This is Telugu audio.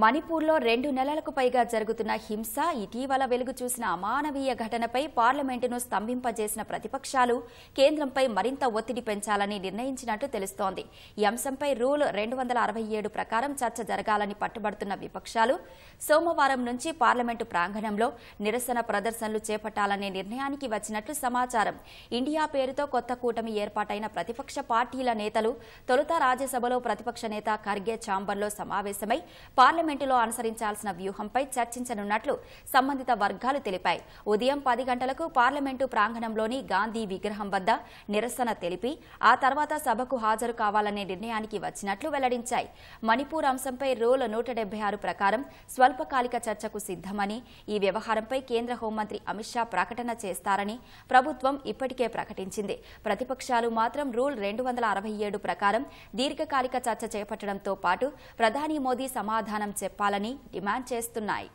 మణిపూర్లో రెండు నెలలకు పైగా జరుగుతున్న హింస ఇటీవల వెలుగు చూసిన అమానవీయ ఘటనపై పార్లమెంటును స్తంభింపజేసిన ప్రతిపక్షాలు కేంద్రంపై మరింత ఒత్తిడి పెంచాలని నిర్ణయించినట్లు తెలుస్తోంది ఈ అంశంపై రూల్ రెండు వందల అరవై ఏడు ప్రకారం చర్చ జరగాలని పట్టుబడుతున్న విపక్షాలు సోమవారం నుంచి పార్లమెంటు ప్రాంగణంలో నిరసన ప్రదర్శనలు చేపట్టాలనే నిర్ణయానికి వచ్చినట్లు సమాచారం ఇండియా పేరుతో కొత్త కూటమి ఏర్పాటైన ప్రతిపక్ష పార్టీల నేతలు తొలుత రాజ్యసభలో ప్రతిపక్ష నేత ఖర్గే ఛాంబర్లో సమావేశమై పార్లమెంట్ పార్లమెంటులో అనుసరించాల్సిన వ్యూహంపై చర్చించనున్నట్లు సంబంధిత వర్గాలు తెలిపాయి ఉదయం పది గంటలకు పార్లమెంటు ప్రాంగణంలోని గాంధీ విగ్రహం వద్ద నిరసన తెలిపి ఆ తర్వాత సభకు హాజరు కావాలనే నిర్ణయానికి వచ్చినట్లు వెల్లడించాయి మణిపూర్ అంశంపై రూల్ నూట ప్రకారం స్వల్పకాలిక చర్చకు సిద్దమని ఈ వ్యవహారంపై కేంద్ర హోంమంత్రి అమిత్ షా ప్రకటన చేస్తారని ప్రభుత్వం ఇప్పటికే ప్రకటించింది ప్రతిపక్షాలు మాత్రం రూల్ రెండు వందల అరవై ఏడు ప్రకారం దీర్ఘకాలిక చర్చ చేపట్టడంతో పాటు ప్రధాని మోదీ సమాధానం చెప్పాలని డిమాండ్ చేస్తున్నాయి